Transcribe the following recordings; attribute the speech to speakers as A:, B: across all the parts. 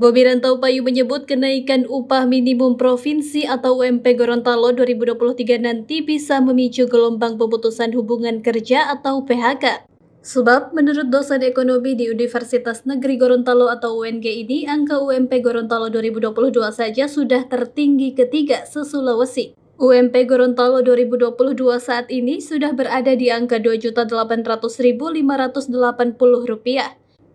A: Bobiranto Payu menyebut kenaikan upah minimum provinsi atau UMP Gorontalo 2023 nanti bisa memicu gelombang pemutusan hubungan kerja atau PHK. Sebab, menurut dosen ekonomi di Universitas Negeri Gorontalo atau UNG ini, angka UMP Gorontalo 2022 saja sudah tertinggi ketiga sesulawesi. UMP Gorontalo 2022 saat ini sudah berada di angka Rp2.800.580.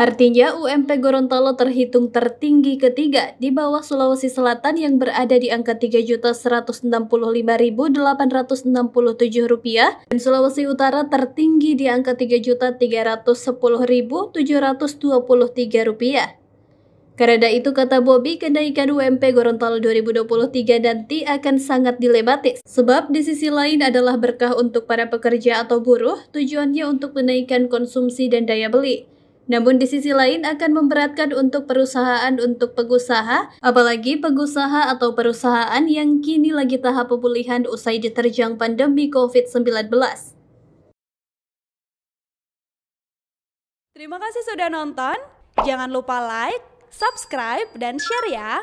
A: Artinya UMP Gorontalo terhitung tertinggi ketiga di bawah Sulawesi Selatan yang berada di angka 3.165.867 rupiah dan Sulawesi Utara tertinggi di angka 3.310.723 rupiah. Karena itu kata Bobby, kenaikan UMP Gorontalo 2023 nanti akan sangat dilematis. Sebab di sisi lain adalah berkah untuk para pekerja atau buruh, tujuannya untuk menaikkan konsumsi dan daya beli. Namun di sisi lain akan memberatkan untuk perusahaan untuk pengusaha, apalagi pengusaha atau perusahaan yang kini lagi tahap pemulihan usai diterjang pandemi COVID-19.
B: Terima kasih sudah nonton. Jangan lupa like, subscribe, dan share ya.